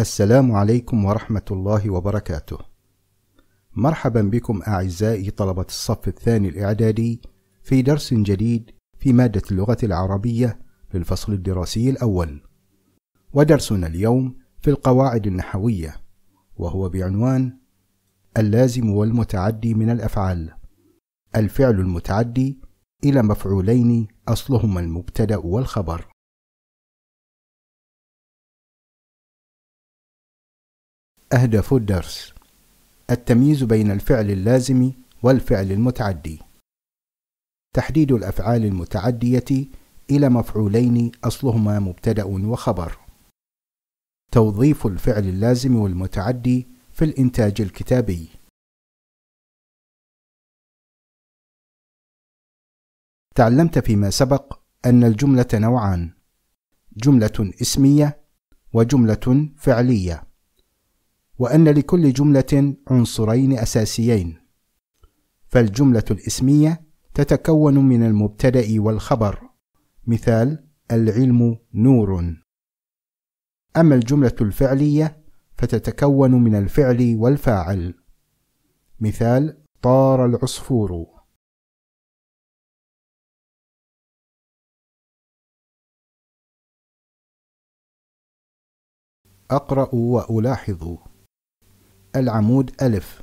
السلام عليكم ورحمة الله وبركاته. مرحبا بكم أعزائي طلبة الصف الثاني الإعدادي في درس جديد في مادة اللغة العربية للفصل الدراسي الأول. ودرسنا اليوم في القواعد النحوية، وهو بعنوان اللازم والمتعدي من الأفعال. الفعل المتعدي إلى مفعولين أصلهما المبتدأ والخبر. أهداف الدرس التمييز بين الفعل اللازم والفعل المتعدي تحديد الأفعال المتعدية إلى مفعولين أصلهما مبتدأ وخبر توظيف الفعل اللازم والمتعدي في الإنتاج الكتابي تعلمت فيما سبق أن الجملة نوعان جملة اسمية وجملة فعلية وأن لكل جملة عنصرين أساسيين، فالجملة الاسمية تتكون من المبتدأ والخبر، مثال: العلم نور. أما الجملة الفعلية فتتكون من الفعل والفاعل، مثال: طار العصفور. أقرأ وألاحظ العمود ألف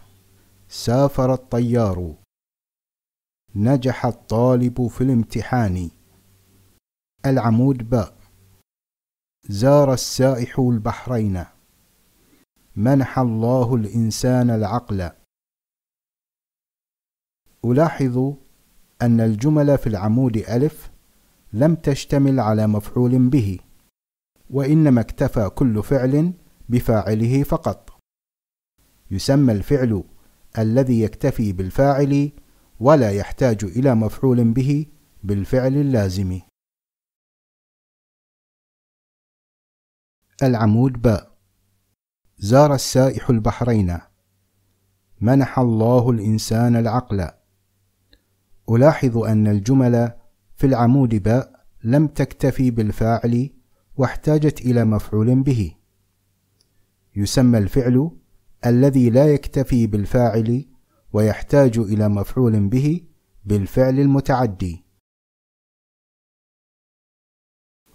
سافر الطيار نجح الطالب في الامتحان العمود ب زار السائح البحرين منح الله الإنسان العقل ألاحظ أن الجمل في العمود ألف لم تشتمل على مفعول به وإنما اكتفى كل فعل بفاعله فقط يسمى الفعل الذي يكتفي بالفاعل ولا يحتاج إلى مفعول به بالفعل اللازم. العمود باء زار السائح البحرين منح الله الإنسان العقل ألاحظ أن الجمل في العمود باء لم تكتفي بالفاعل واحتاجت إلى مفعول به يسمى الفعل الذي لا يكتفي بالفاعل ويحتاج إلى مفعول به بالفعل المتعدي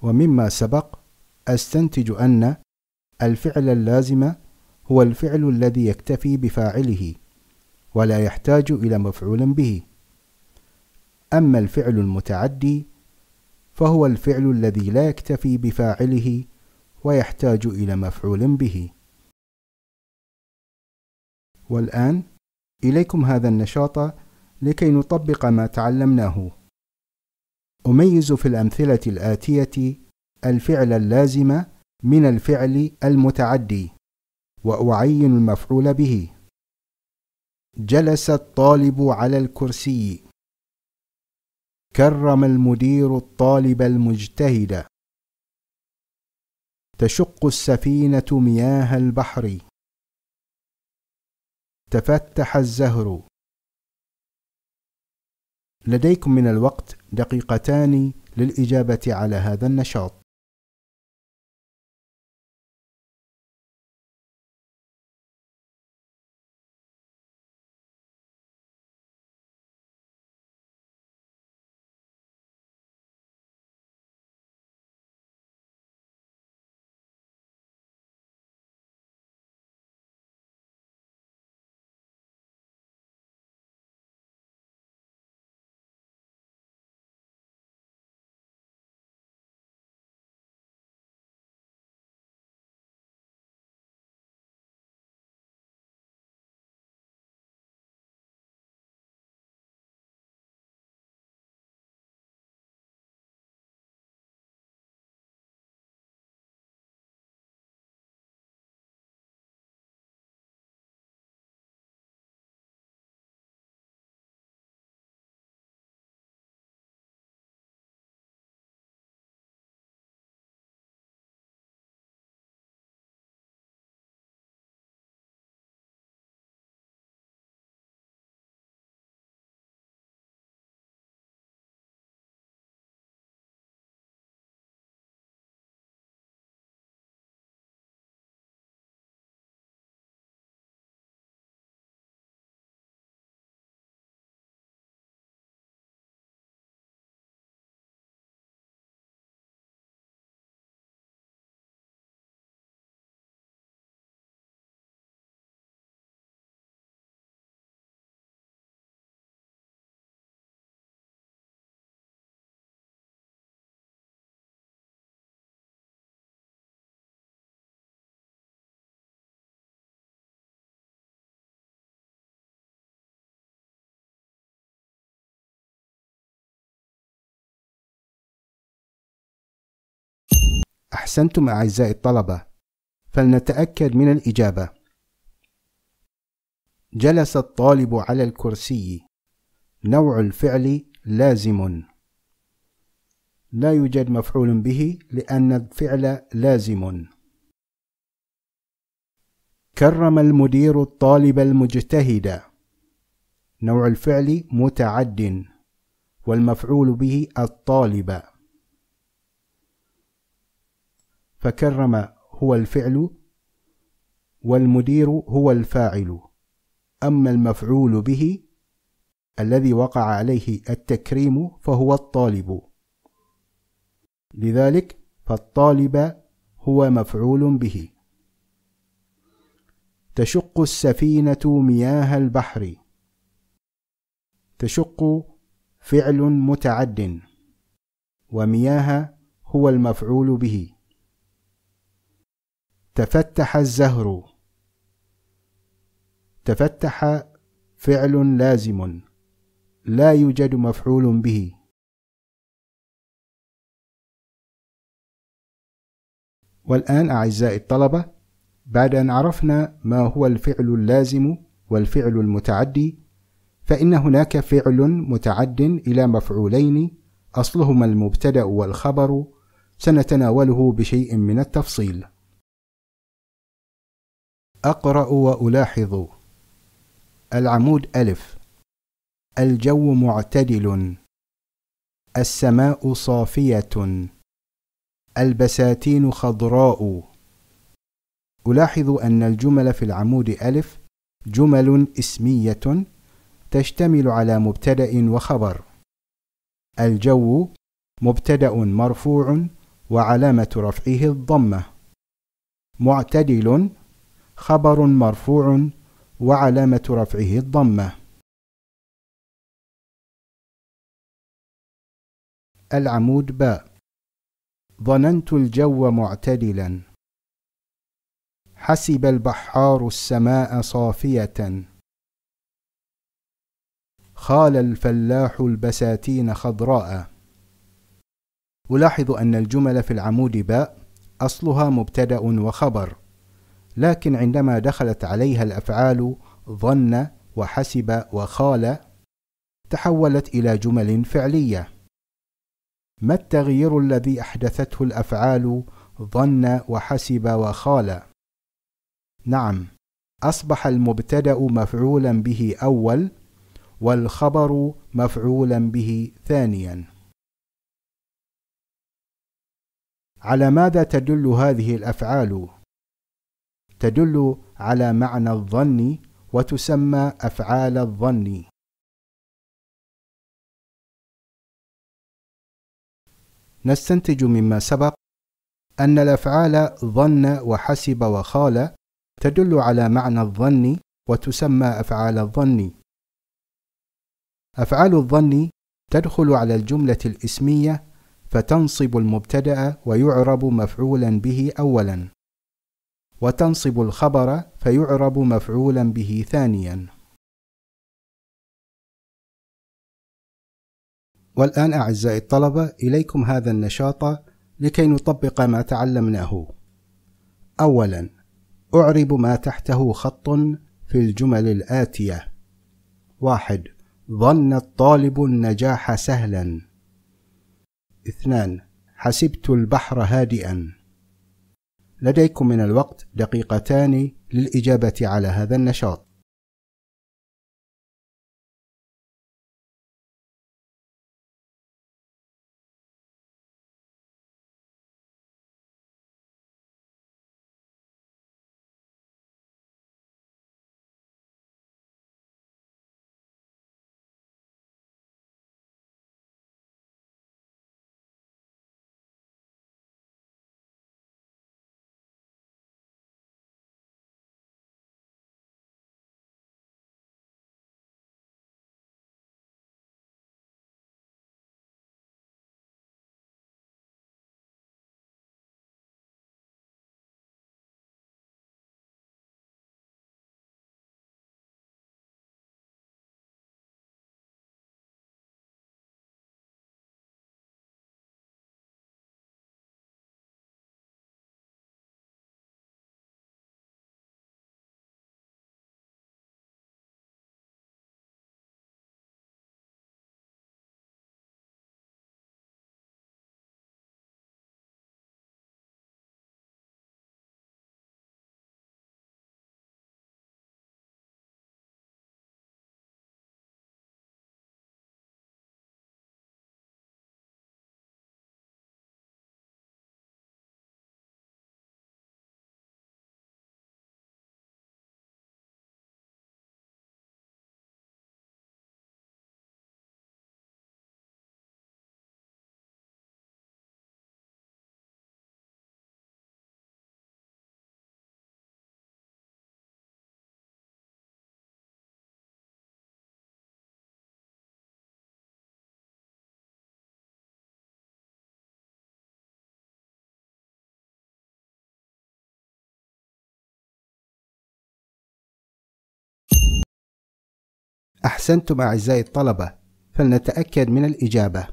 ومما سبق أستنتج أن الفعل اللازم هو الفعل الذي يكتفي بفاعله ولا يحتاج إلى مفعول به أما الفعل المتعدي فهو الفعل الذي لا يكتفي بفاعله ويحتاج إلى مفعول به والآن إليكم هذا النشاط لكي نطبق ما تعلمناه. أميز في الأمثلة الآتية الفعل اللازم من الفعل المتعدي، وأعين المفعول به. جلس الطالب على الكرسي. كرم المدير الطالب المجتهد. تشق السفينة مياه البحر. تفتح الزهر لديكم من الوقت دقيقتان للإجابة على هذا النشاط أحسنتم أعزائي الطلبة فلنتأكد من الإجابة جلس الطالب على الكرسي نوع الفعل لازم لا يوجد مفعول به لأن الفعل لازم كرم المدير الطالب المجتهد نوع الفعل متعد والمفعول به الطالب فكرم هو الفعل والمدير هو الفاعل أما المفعول به الذي وقع عليه التكريم فهو الطالب لذلك فالطالب هو مفعول به تشق السفينة مياه البحر تشق فعل متعد ومياه هو المفعول به تفتح الزهر تفتح فعل لازم لا يوجد مفعول به والآن أعزائي الطلبة بعد أن عرفنا ما هو الفعل اللازم والفعل المتعدي فإن هناك فعل متعد إلى مفعولين أصلهما المبتدأ والخبر سنتناوله بشيء من التفصيل أقرأ وألاحظ العمود ألف الجو معتدل السماء صافية البساتين خضراء ألاحظ أن الجمل في العمود ألف جمل اسمية تشتمل على مبتدأ وخبر الجو مبتدأ مرفوع وعلامة رفعه الضمة معتدل خبر مرفوع وعلامة رفعه الضمة العمود باء ظننت الجو معتدلا حسب البحار السماء صافية خال الفلاح البساتين خضراء ألاحظ أن الجمل في العمود باء أصلها مبتدأ وخبر لكن عندما دخلت عليها الافعال ظن وحسب وخال تحولت الى جمل فعليه ما التغيير الذي احدثته الافعال ظن وحسب وخال نعم اصبح المبتدا مفعولا به اول والخبر مفعولا به ثانيا على ماذا تدل هذه الافعال تدل على معنى الظن وتسمى أفعال الظن نستنتج مما سبق أن الأفعال ظن وحسب وخال تدل على معنى الظن وتسمى أفعال الظن أفعال الظن تدخل على الجملة الإسمية فتنصب المبتدأ ويعرب مفعولا به أولا وتنصب الخبر فيعرب مفعولا به ثانيا والآن أعزائي الطلبة إليكم هذا النشاط لكي نطبق ما تعلمناه أولا أعرب ما تحته خط في الجمل الآتية واحد ظن الطالب النجاح سهلا اثنان حسبت البحر هادئا لديكم من الوقت دقيقتان للإجابة على هذا النشاط أحسنتم أعزائي الطلبة فلنتأكد من الإجابة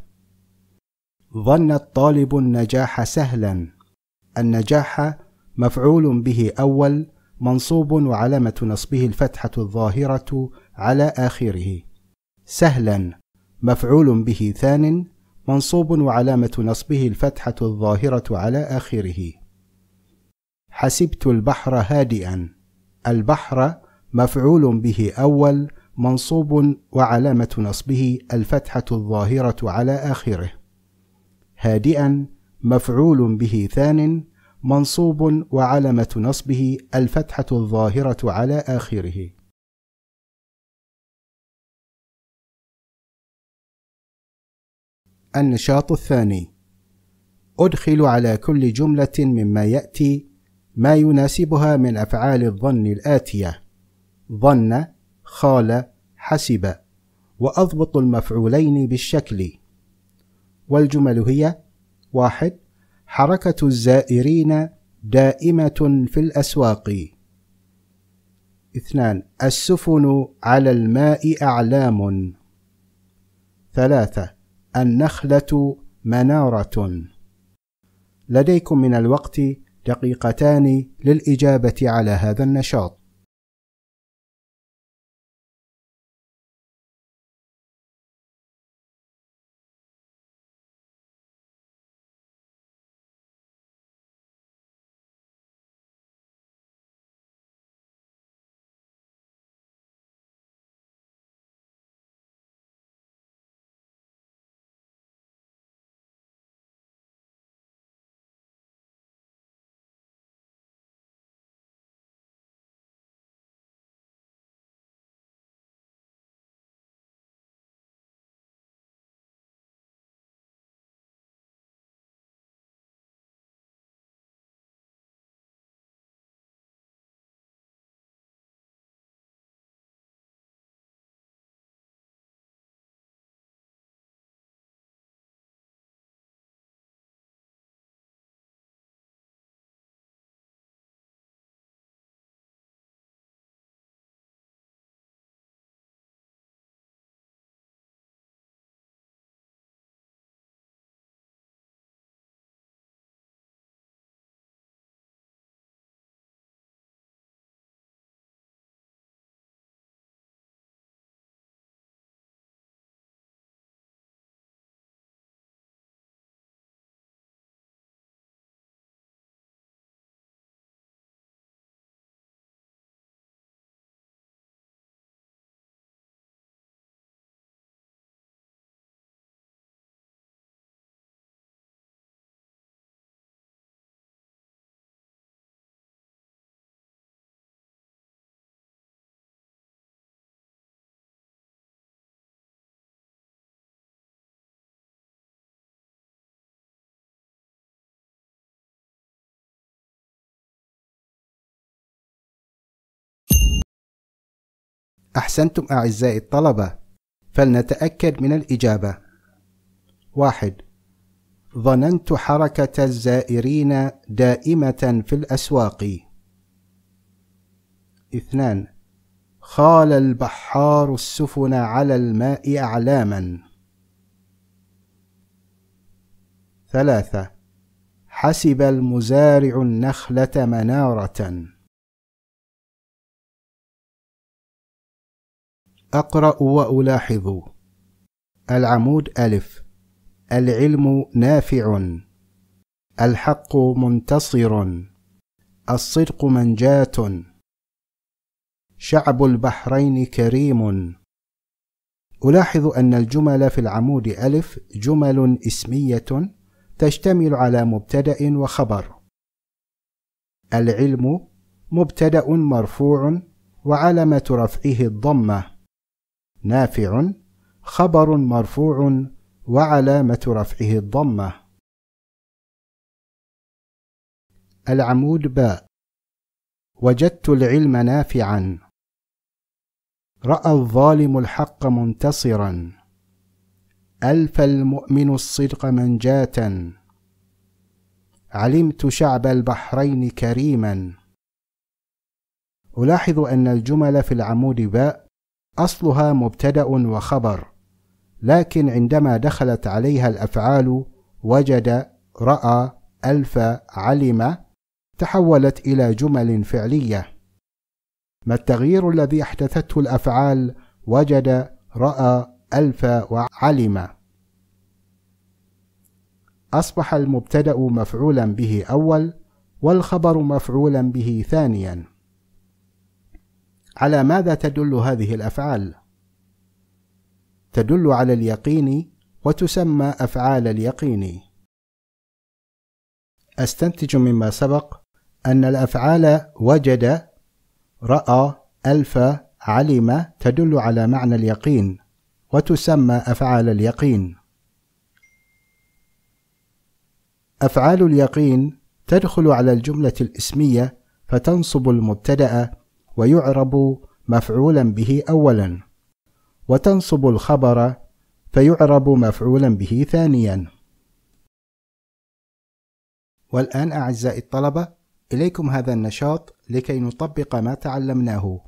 ظن الطالب النجاح سهلا النجاح مفعول به أول منصوب وعلامة نصبه الفتحة الظاهرة على آخره سهلا مفعول به ثان منصوب وعلامة نصبه الفتحة الظاهرة على آخره حسبت البحر هادئا البحر مفعول به أول منصوب وعلامة نصبه الفتحة الظاهرة على آخره. هادئًا مفعول به ثان منصوب وعلامة نصبه الفتحة الظاهرة على آخره. النشاط الثاني أدخل على كل جملة مما يأتي ما يناسبها من أفعال الظن الآتية: ظن خال حسب وأضبط المفعولين بالشكل والجمل هي واحد حركة الزائرين دائمة في الأسواق اثنان السفن على الماء أعلام ثلاثة النخلة منارة لديكم من الوقت دقيقتان للإجابة على هذا النشاط أحسنتم أعزائي الطلبة فلنتأكد من الإجابة واحد ظننت حركة الزائرين دائمة في الأسواق اثنان خال البحار السفن على الماء أعلاما ثلاثة حسب المزارع النخلة منارةً أقرأ وألاحظ العمود ألف العلم نافع الحق منتصر الصدق منجاة شعب البحرين كريم ألاحظ أن الجمل في العمود ألف جمل اسمية تشتمل على مبتدأ وخبر العلم مبتدأ مرفوع وعلامة رفعه الضمة نافع خبر مرفوع وعلامة رفعه الضمة العمود باء وجدت العلم نافعا رأى الظالم الحق منتصرا ألف المؤمن الصدق منجاة علمت شعب البحرين كريما ألاحظ أن الجمل في العمود باء أصلها مبتدأ وخبر، لكن عندما دخلت عليها الأفعال وجد، رأى، ألف، علم، تحولت إلى جمل فعلية. ما التغيير الذي أحدثته الأفعال وجد، رأى، ألف وعلم؟ أصبح المبتدأ مفعولا به أول، والخبر مفعولا به ثانيا. على ماذا تدل هذه الافعال تدل على اليقين وتسمى افعال اليقين استنتج مما سبق ان الافعال وجد راى الف علم تدل على معنى اليقين وتسمى افعال اليقين افعال اليقين تدخل على الجمله الاسميه فتنصب المبتدا ويعرب مفعولا به أولا وتنصب الخبر فيعرب مفعولا به ثانيا والآن أعزائي الطلبة إليكم هذا النشاط لكي نطبق ما تعلمناه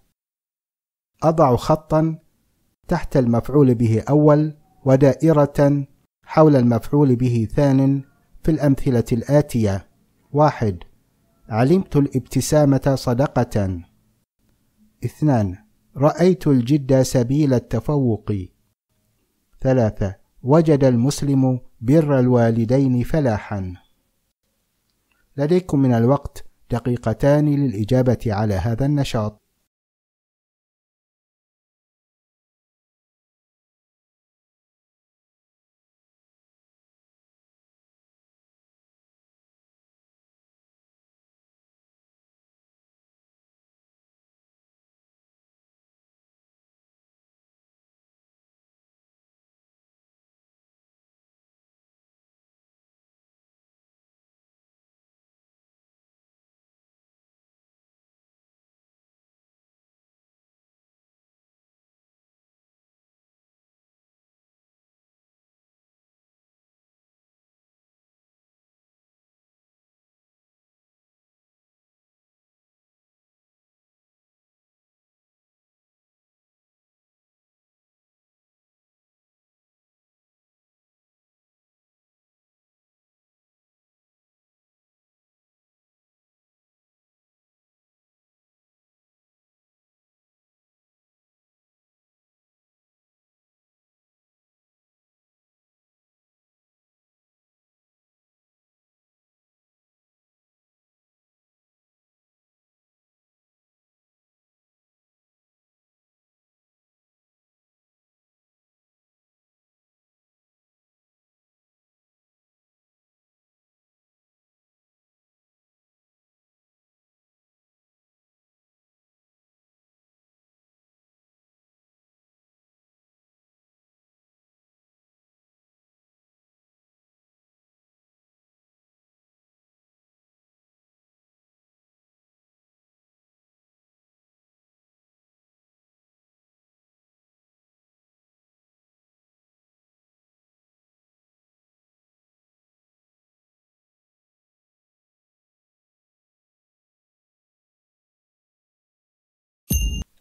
أضع خطا تحت المفعول به أول ودائرة حول المفعول به ثان في الأمثلة الآتية واحد علمت الابتسامة صدقةً اثنان رأيت الجد سبيل التفوق ثلاثة وجد المسلم بر الوالدين فلاحا لديكم من الوقت دقيقتان للإجابة على هذا النشاط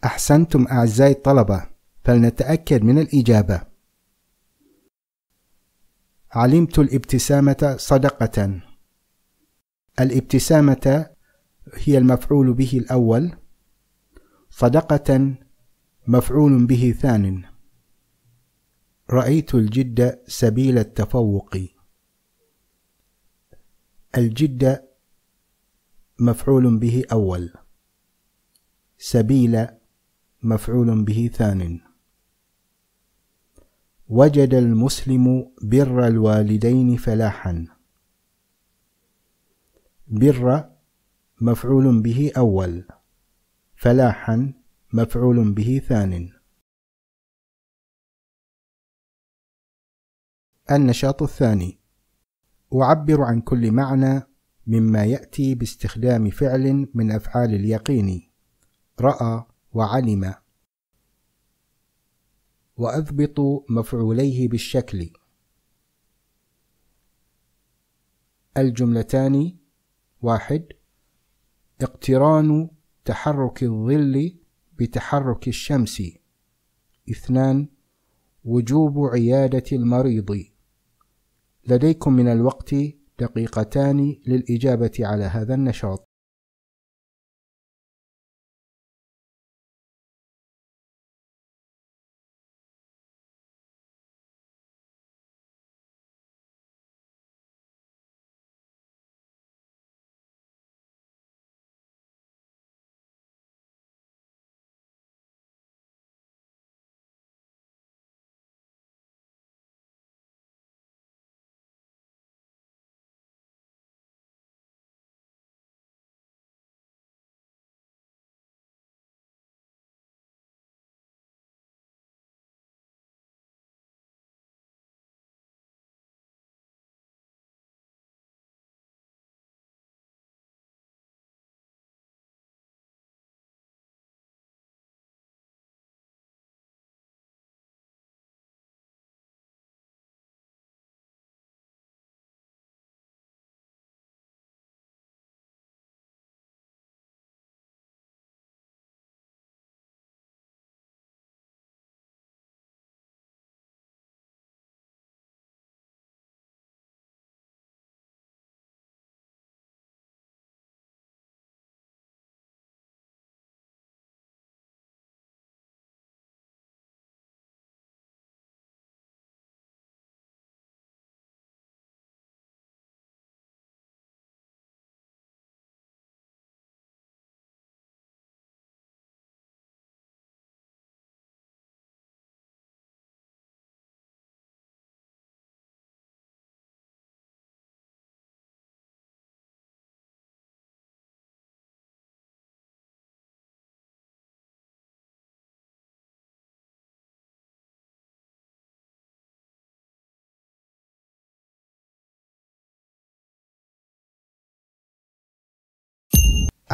أحسنتم أعزائي الطلبة فلنتأكد من الإجابة علمت الابتسامة صدقة الابتسامة هي المفعول به الأول صدقة مفعول به ثان رأيت الجد سبيل التفوق الجد مفعول به أول سبيل مفعول به ثان وجد المسلم بر الوالدين فلاحا بر مفعول به أول فلاحا مفعول به ثان النشاط الثاني أعبر عن كل معنى مما يأتي باستخدام فعل من أفعال اليقين رأى وعلم وأضبط مفعوليه بالشكل الجملتان واحد اقتران تحرك الظل بتحرك الشمس اثنان وجوب عيادة المريض لديكم من الوقت دقيقتان للإجابة على هذا النشاط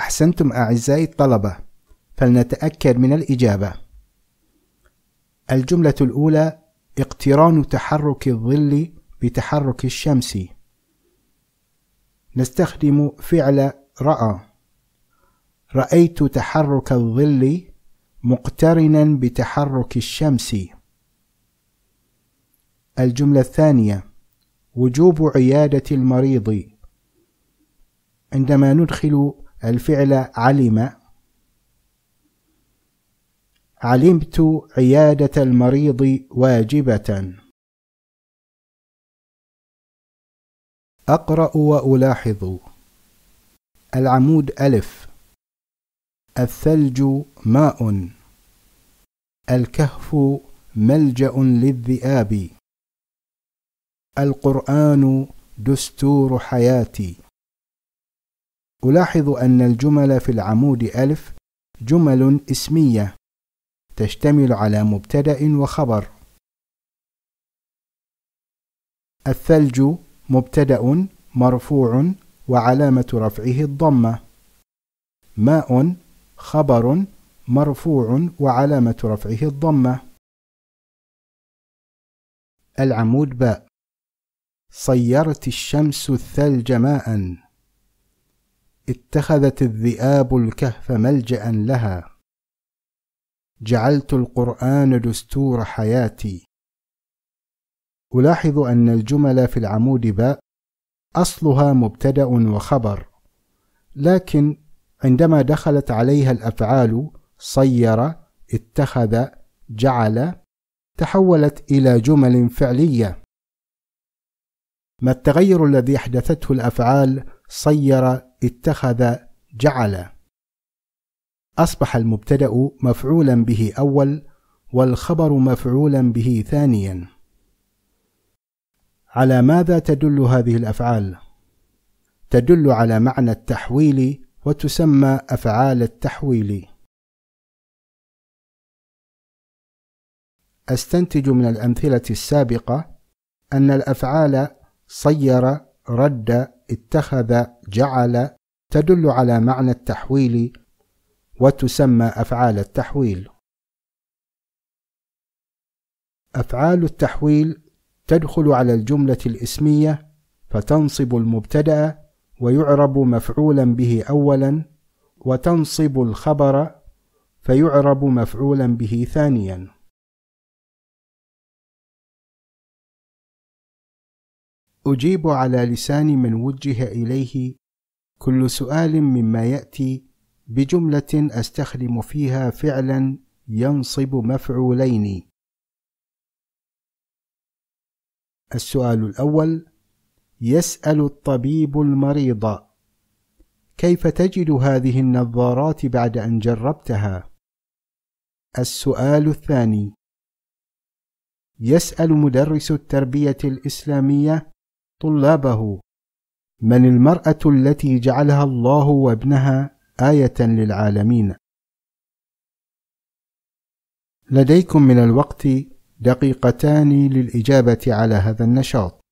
أحسنتم أعزائي الطلبة فلنتأكد من الإجابة الجملة الأولى اقتران تحرك الظل بتحرك الشمس نستخدم فعل رأى رأيت تحرك الظل مقترنا بتحرك الشمس الجملة الثانية وجوب عيادة المريض عندما ندخل الفعل علم علمت عيادة المريض واجبة أقرأ وألاحظ العمود ألف الثلج ماء الكهف ملجأ للذئاب القرآن دستور حياتي ألاحظ أن الجمل في العمود ألف جمل اسمية تشتمل على مبتدأ وخبر الثلج مبتدأ مرفوع وعلامة رفعه الضمة ماء خبر مرفوع وعلامة رفعه الضمة العمود باء صيرت الشمس الثلج ماءً اتخذت الذئاب الكهف ملجا لها جعلت القران دستور حياتي الاحظ ان الجمل في العمود باء اصلها مبتدا وخبر لكن عندما دخلت عليها الافعال صير اتخذ جعل تحولت الى جمل فعليه ما التغير الذي احدثته الافعال صير اتخذ جعل أصبح المبتدأ مفعولا به أول والخبر مفعولا به ثانيا على ماذا تدل هذه الأفعال؟ تدل على معنى التحويل وتسمى أفعال التحويل أستنتج من الأمثلة السابقة أن الأفعال صير رد اتخذ جعل تدل على معنى التحويل وتسمى أفعال التحويل أفعال التحويل تدخل على الجملة الإسمية فتنصب المبتدأ ويعرب مفعولا به أولا وتنصب الخبر فيعرب مفعولا به ثانيا أجيب على لسان من وجه إليه كل سؤال مما يأتي بجملة أستخدم فيها فعلا ينصب مفعولين. السؤال الأول: يسأل الطبيب المريض: كيف تجد هذه النظارات بعد أن جربتها؟ السؤال الثاني: يسأل مدرس التربية الإسلامية طلابه من المراه التي جعلها الله وابنها ايه للعالمين لديكم من الوقت دقيقتان للاجابه على هذا النشاط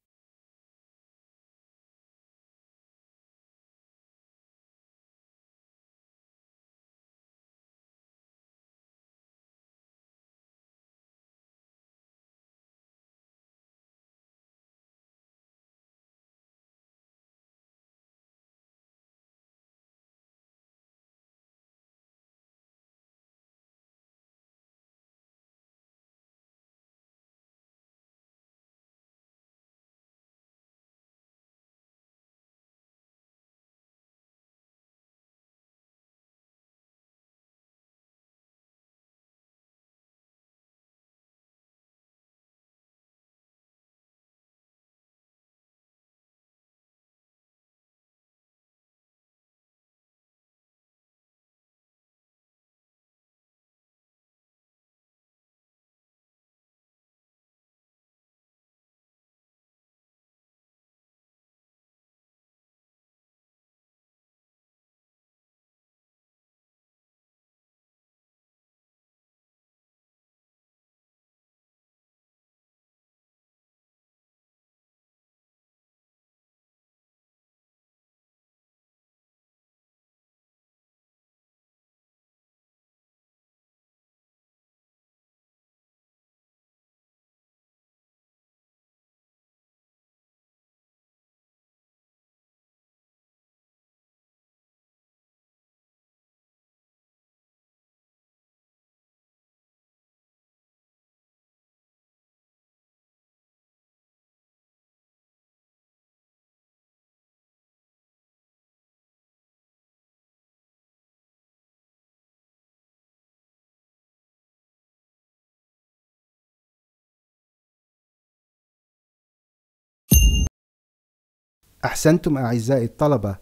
أحسنتم أعزائي الطلبة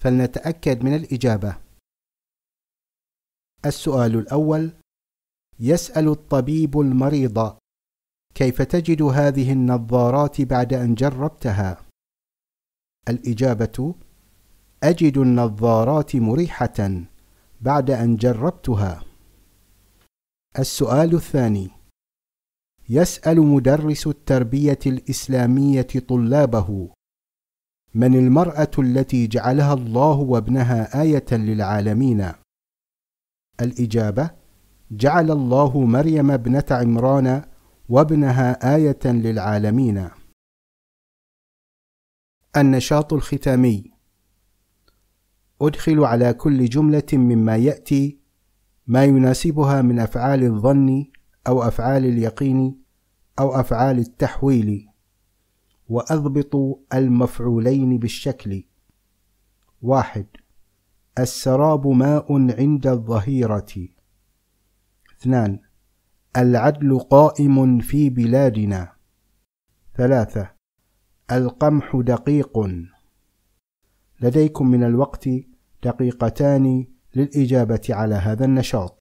فلنتأكد من الإجابة السؤال الأول يسأل الطبيب المريض كيف تجد هذه النظارات بعد أن جربتها؟ الإجابة أجد النظارات مريحة بعد أن جربتها السؤال الثاني يسأل مدرس التربية الإسلامية طلابه من المرأة التي جعلها الله وابنها آية للعالمين؟ الإجابة: جعل الله مريم ابنة عمران وابنها آية للعالمين. النشاط الختامي أدخل على كل جملة مما يأتي ما يناسبها من أفعال الظن أو أفعال اليقين أو أفعال التحويل وأضبطوا المفعولين بالشكل واحد السراب ماء عند الظهيرة اثنان العدل قائم في بلادنا ثلاثة القمح دقيق لديكم من الوقت دقيقتان للإجابة على هذا النشاط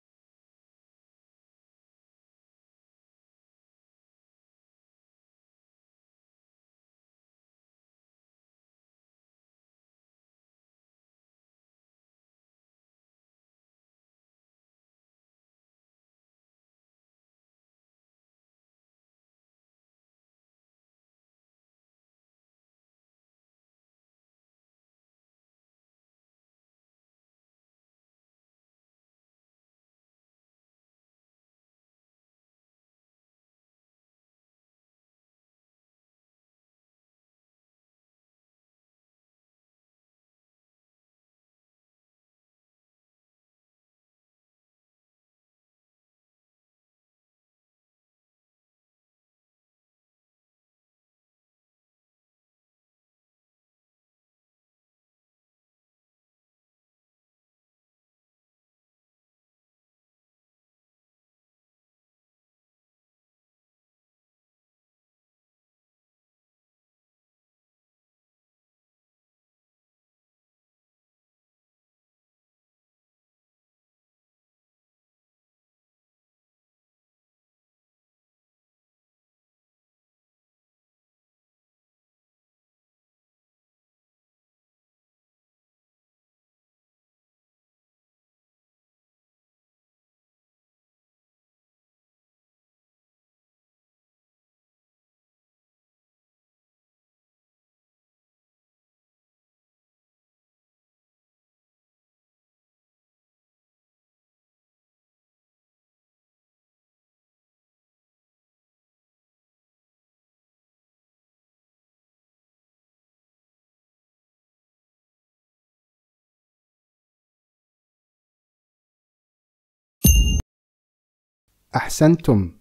أحسنتم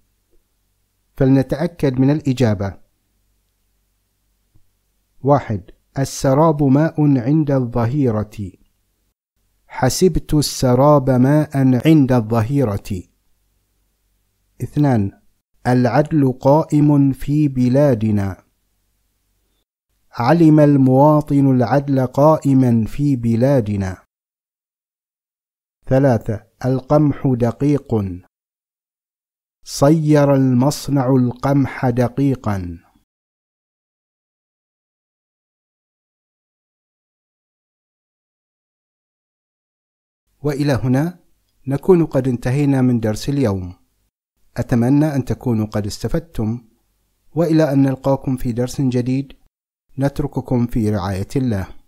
فلنتأكد من الإجابة واحد السراب ماء عند الظهيرة حسبت السراب ماء عند الظهيرة اثنان العدل قائم في بلادنا علم المواطن العدل قائما في بلادنا ثلاثة القمح دقيق صير المصنع القمح دقيقا والى هنا نكون قد انتهينا من درس اليوم اتمنى ان تكونوا قد استفدتم والى ان نلقاكم في درس جديد نترككم في رعايه الله